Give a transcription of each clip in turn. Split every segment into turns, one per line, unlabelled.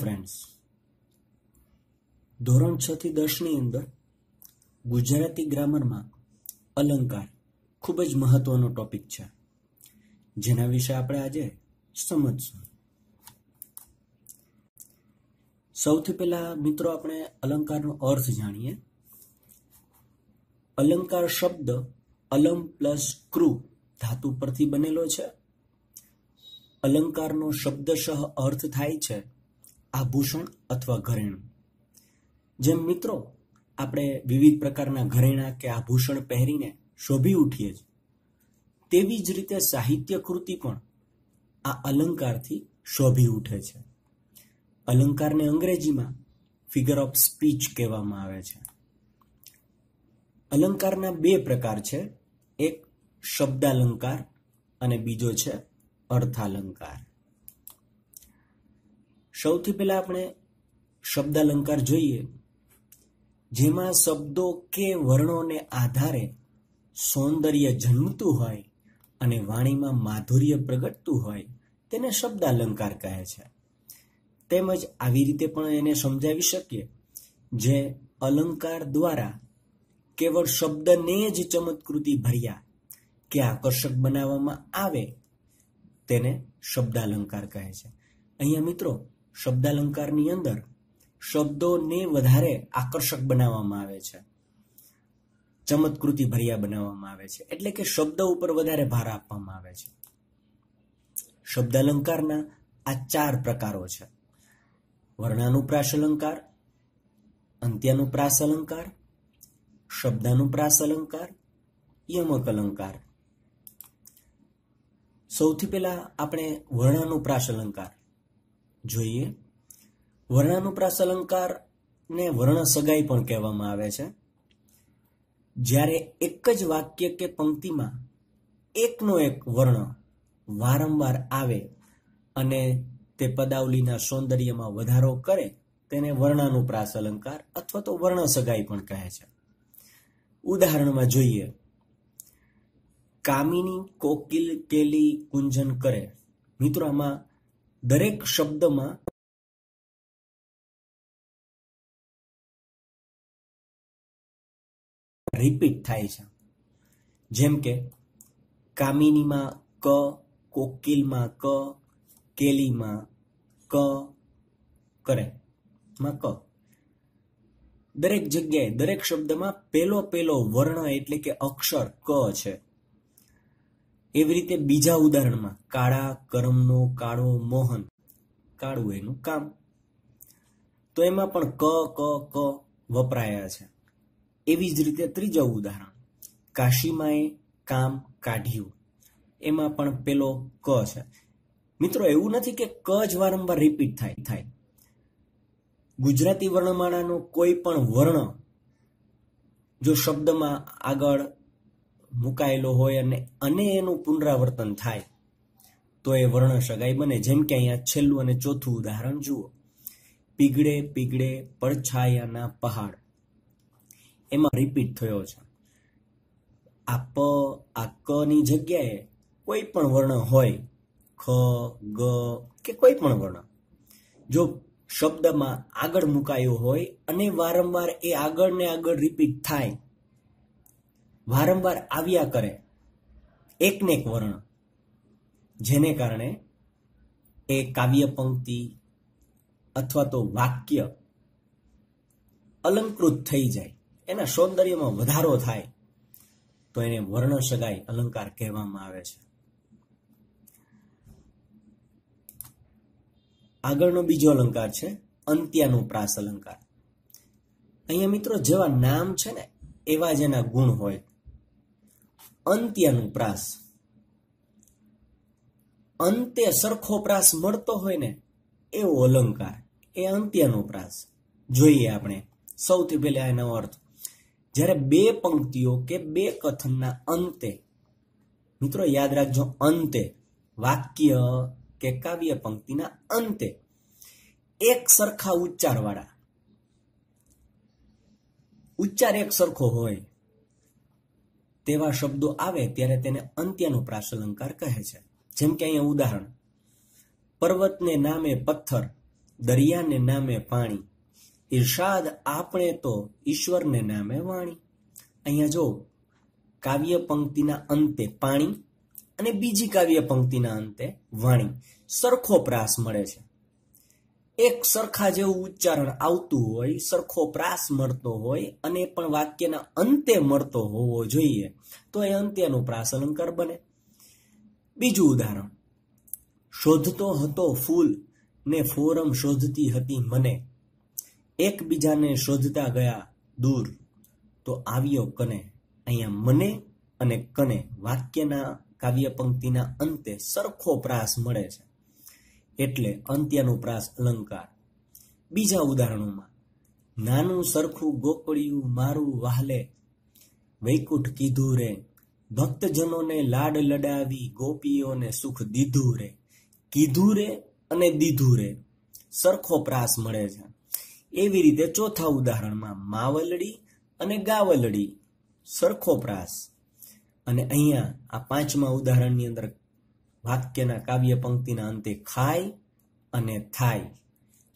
friends ધોરણ છ થી દસની અંદર ગુજરાતી ગ્રામરમાં અલંકાર ખૂબ જ મહત્વનો ટોપિક છે જેના વિશે આપણે આજે સમજશું સૌથી પહેલા મિત્રો આપણે અલંકારનો અર્થ જાણીએ અલંકાર શબ્દ અલમ પ્લસ ક્રુ ધાતુ પરથી બનેલો છે અલંકારનો શબ્દશઃ અર્થ થાય છે આભૂષણ અથવા ઘરેણું જેમ મિત્રો આપણે વિવિધ પ્રકારના ઘરેણા કે આભૂષણ પહેરીને શોભી ઉઠીએ છીએ તેવી જ રીતે સાહિત્ય કૃતિ પણ આ અલંકારથી શોભી ઉઠે છે અલંકારને અંગ્રેજીમાં ફિગર ઓફ સ્પીચ કહેવામાં આવે છે અલંકારના બે પ્રકાર છે એક શબ્દાલંકાર અને બીજો છે અર્થાલંકાર સૌથી પહેલાં આપણે શબ્દાલંકાર જોઈએ જેમાં શબ્દો કે વર્ણોને આધારે સૌંદર્ય જન્મતું હોય અને વાણીમાં માધુર્ય પ્રગટતું હોય તેને શબ્દાલંકાર કહે છે તેમજ આવી રીતે પણ એને સમજાવી શકીએ જે અલંકાર દ્વારા કેવળ શબ્દને જ ચમત્કૃતિ ભર્યા કે આકર્ષક બનાવવામાં આવે તેને શબ્દાલંકાર કહે છે અહીંયા મિત્રો શબ્દાલંકારની અંદર શબ્દોને વધારે આકર્ષક બનાવવામાં આવે છે ચમત્કૃતિ ભર્યા બનાવવામાં આવે છે એટલે કે શબ્દ ઉપર વધારે ભાર આપવામાં આવે છે શબ્દાલંકારના આ ચાર પ્રકારો છે વર્ણાનુપ્રાસ અલંકાર અંત્યાનુપ્રાસ અલંકાર શબ્દાનુપ્રાસ અલંકાર યમક અલંકાર સૌથી પહેલા આપણે વર્ણાનુપ્રાસ અલંકાર જોઈએ વર્ણાનુપ્રાસ અલંકારને વર્ણ સગાઈ પણ કહેવામાં આવે છે જ્યારે એક જ વાક્ય કે પંક્તિમાં એકનો એક વર્ણ વારંવાર આવે અને તે પદાવલીના સૌંદર્યમાં વધારો કરે તેને વર્ણાનુપ્રાસ અલંકાર અથવા તો વર્ણ સગાઈ પણ કહે છે ઉદાહરણમાં જોઈએ કામિની કોકિલ કેલી કુંજન કરે મિત્રો આમાં દરેક શબ્દમાં રિપીટ થાય છે જેમ કે કામિનીમાં ક કોકિલમાં ક કેલીમાં ક કરે માં ક દરેક જગ્યાએ દરેક શબ્દમાં પેલો પેલો વર્ણ એટલે કે અક્ષર ક છે એવી રીતે બીજા ઉદાહરણમાં કાળા કરમનો કાળો મોહન કાળું એનું કામ તો એમાં પણ ક ક ક વપરાયા છે એવી જ રીતે ત્રીજા ઉદાહરણ કાશીમાંએ કામ કાઢ્યું એમાં પણ પેલો ક છે મિત્રો એવું નથી કે ક જ વારંવાર રિપીટ થાય થાય ગુજરાતી વર્ણમાળાનો કોઈ પણ વર્ણ જો શબ્દમાં આગળ મુકાયેલો હોય અને અને એનું પુનરાવર્તન થાય તો એ વર્ણ સગાઈ બને જેમ કે અહીંયા છેલ્લું અને ચોથું ઉદાહરણ જુઓ પીગળે પીગળે પડછાયાના પહાડ એમાં રિપીટ થયો છે આ પ આ કની જગ્યાએ કોઈ પણ વર્ણ હોય ખ ગ કે કોઈ પણ વર્ણ જો શબ્દમાં આગળ મુકાયો હોય અને વારંવાર એ આગળ ને આગળ રિપીટ થાય વારંવાર આવ્યા કરે એકને એક વર્ણ જેને કારણે એ કાવ્ય પંક્તિ અથવા તો વાક્ય અલંકૃત થઈ જાય એના સૌંદર્યમાં વધારો થાય તો એને વર્ણ સગાઈ અલંકાર કહેવામાં આવે છે આગળનો બીજો અલંકાર છે પ્રાસ અલંકાર અહીંયા મિત્રો જેવા નામ છે ને એવા જ એના ગુણ હોય અંત્યનુપ્રાસ અંતે સરખો પ્રાસ મળતો હોય ને એવો અલંકાર એ અંત્યનો પ્રાસ જોઈએ આપણે સૌથી પહેલા એનો અર્થ જ્યારે બે પંક્તિઓ કે બે કથનના અંતે મિત્રો યાદ રાખજો અંતે વાક્ય કે કાવ્ય પંક્તિના અંતે એક સરખા ઉચ્ચારવાળા ઉચ્ચાર એક સરખો હોય તેવા શબ્દો આવે ત્યારે તેને અંત્યનો પ્રાસ અલંકાર કહે છે જેમ કે અહીંયા ઉદાહરણ પર્વતને નામે પથ્થર દરિયાને નામે પાણી ઈર્ષાદ આપણે તો ઈશ્વરને નામે વાણી અહીંયા જો કાવ્ય પંક્તિના અંતે પાણી અને બીજી કાવ્ય પંક્તિના અંતે વાણી સરખો પ્રાસ મળે છે એક સરખા જેવું ઉચ્ચારણ આવતું હોય સરખો પ્રાસ મળતો હોય અને પણ વાક્યના અંતે મળતો હોવો જોઈએ તો એ અંત્યનો પ્રાસ અલંકાર બને બીજું ઉદાહરણ શોધતો હતો ફૂલ ને ફોરમ શોધતી હતી મને એકબીજાને શોધતા ગયા દૂર તો આવ્યો કને અહીંયા મને અને કને વાક્યના કાવ્ય પંક્તિના અંતે સરખો પ્રાસ મળે છે એટલે અંત્યાનુપ્રાસ અલંકાર બીજા ઉદાહરણોમાં નાનું સરખું ગોકળિયું મારું વાહલે વૈકુંઠ કીધું રે ભક્તજનોને લાડ લડાવી ગોપીઓને સુખ દીધું રે કીધું રે અને દીધું રે સરખો પ્રાસ મળે છે એવી રીતે ચોથા ઉદાહરણમાં માવલડી અને ગાવલડી સરખો પ્રાસ અને અહીંયા આ પાંચમા ઉદાહરણની અંદર વાક્યના કાવ્ય પંક્તિના અંતે ખાય અને થાય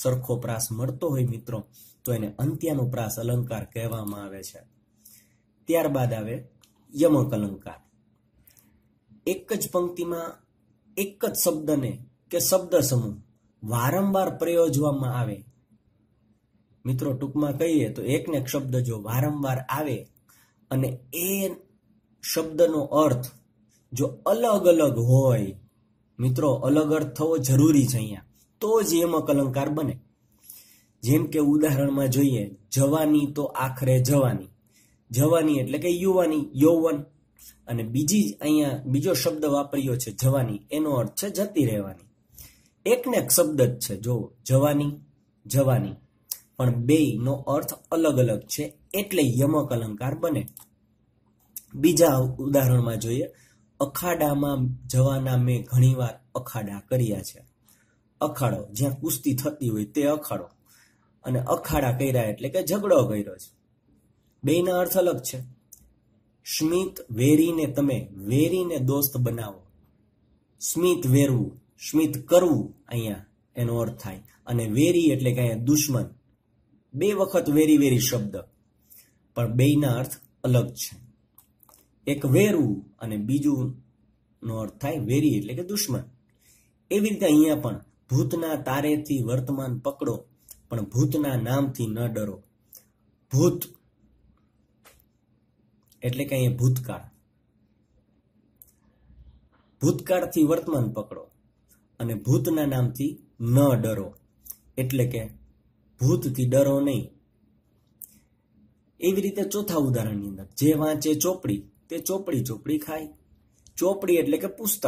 સરખો પ્રાસ મળતો હોય મિત્રો તો એને અંત્યનો પ્રાસ અલંકાર કહેવામાં આવે છે ત્યારબાદ આવે યમક અલંકાર એક જ પંક્તિમાં એક જ શબ્દને કે શબ્દ સમૂહ વારંવાર પ્રયોજવામાં આવે મિત્રો ટૂંકમાં કહીએ તો એકને શબ્દ જો વારંવાર આવે અને એ શબ્દનો અર્થ જો અલગ અલગ હોય મિત્રો અલગ અર્થ થવો જરૂરી છે અહીંયા તો જ યમક અલંકાર બને જેમ કે ઉદાહરણમાં જોઈએ જવાની તો આખરે જવાની જવાની એટલે કે યુવાની યૌવન અને બીજી અહીંયા બીજો શબ્દ વાપર્યો છે જવાની એનો અર્થ છે જતી રહેવાની એકને એક શબ્દ જ છે જો જવાની જવાની પણ બેયનો અર્થ અલગ અલગ છે એટલે યમક અલંકાર બને બીજા ઉદાહરણમાં જોઈએ અખાડામાં જવાના મેં ઘણીવાર અખાડા કર્યા છે અખાડો જ્યાં કુસ્તી થતી હોય તે અખાડો અને અખાડા કર્યા એટલે કે ઝઘડો કર્યો છે બેના અર્થ અલગ છે સ્મિત વેરીને તમે વેરીને દોસ્ત બનાવો સ્મિત વેરવું સ્મિત કરવું અહીંયા એનો અર્થ થાય અને વેરી એટલે કે અહીંયા દુશ્મન બે વખત વેરી વેરી શબ્દ પણ બેના અર્થ અલગ છે એક વેરું અને બીજું નો અર્થ થાય વેરી એટલે કે દુશ્મન એવી રીતે અહીંયા પણ ભૂતના તારેથી વર્તમાન પકડો પણ ભૂતના નામથી ન ડરો ભૂત એટલે કે અહીંયા ભૂતકાળ ભૂતકાળથી વર્તમાન પકડો અને ભૂતના નામથી ન ડરો એટલે કે ભૂતથી ડરો નહીં એવી રીતે ચોથા ઉદાહરણની અંદર જે વાંચે ચોપડી તે ચોપડી ચોપડી ખાય ચોપડી એટલે કે પુસ્તક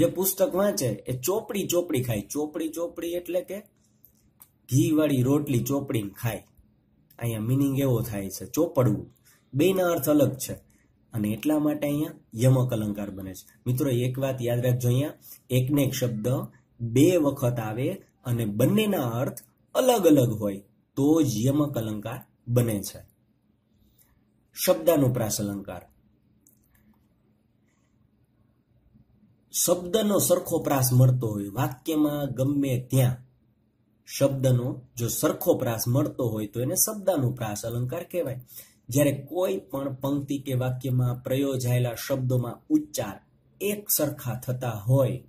જે પુસ્તક વાંચે એ ચોપડી ચોપડી ખાય ચોપડી ચોપડી એટલે કે ઘીવાળી રોટલી ચોપડીને ખાય અહીંયા મિનિંગ એવો થાય છે ચોપડવું બેના અર્થ અલગ છે અને એટલા માટે અહીંયા યમક અલંકાર બને છે મિત્રો એક વાત યાદ રાખજો અહીંયા એકને એક શબ્દ બે વખત આવે અને બંનેના અર્થ અલગ અલગ હોય તો જ યમક અલંકાર બને છે શબ્દાનુપ્રાસ અલંકાર શબ્દનો સરખો પ્રાસ મળતો હોય વાક્યમાં ગમે ત્યાં શબ્દનો જો સરખો પ્રાસ મળતો હોય તો એને શબ્દાનુપ્રાસ અલંકાર કહેવાય જ્યારે કોઈ પણ પંક્તિ કે વાક્યમાં પ્રયોજાયેલા શબ્દોમાં ઉચ્ચાર એક સરખા થતા હોય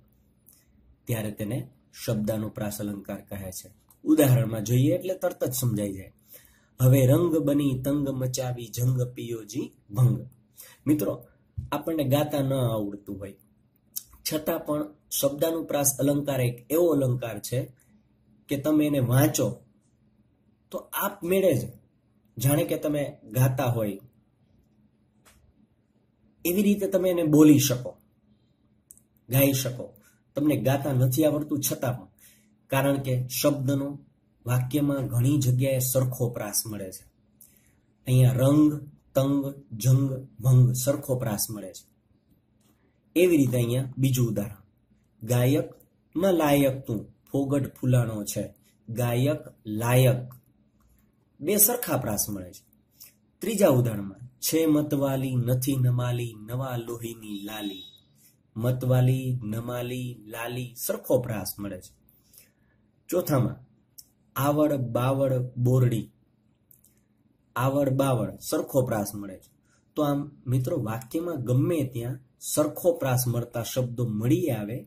ત્યારે તેને શબ્દાનુપ્રાસ અલંકાર કહે છે ઉદાહરણમાં જોઈએ એટલે તરત જ સમજાઈ જાય હવે રંગ બની તંગ મચાવી જંગ પિયોજી ભંગ મિત્રો આપણને ગાતા ન આવડતું હોય છતાં પણ શબ્દાનુપ્રાસ અલંકાર એક એવો અલંકાર છે કે તમે એને વાંચો તો આપ મેળે જ જાણે કે તમે ગાતા હોય એવી રીતે તમે એને બોલી શકો ગાઈ શકો તમને ગાતા નથી આવડતું છતાં પણ કારણ કે શબ્દનો વાક્યમાં ઘણી જગ્યાએ સરખો પ્રાસ મળે છે અહીંયા રંગ તંગ જંગ ભંગ સરખો પ્રાસ મળે છે એવી રીતે અહીંયા બીજું ઉદાહરણ ગાયક માં લાયક તું ફોગટ ફૂલાણો છે ગાયક લાયક બે સરખા પ્રાસ મળે છે ત્રીજા ઉદાહરણમાં છે મતવાલી નથી નમાલી નવા લોહીની લાલી મતવાલી નમાલી લાલી સરખો પ્રાસ મળે છે ચોથામાં આવડ બાવળ બોરડી આવડ બાવળ સરખો પ્રાસ મળે છે તો આમ મિત્રો વાક્યમાં ગમે ત્યાં સરખો પ્રાસ મળતા શબ્દો મળી આવે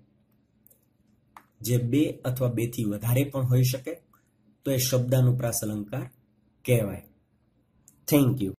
જે બે અથવા બેથી વધારે પણ હોઈ શકે તો એ શબ્દાનુપ્રાસ અલંકાર કહેવાય થેન્ક યુ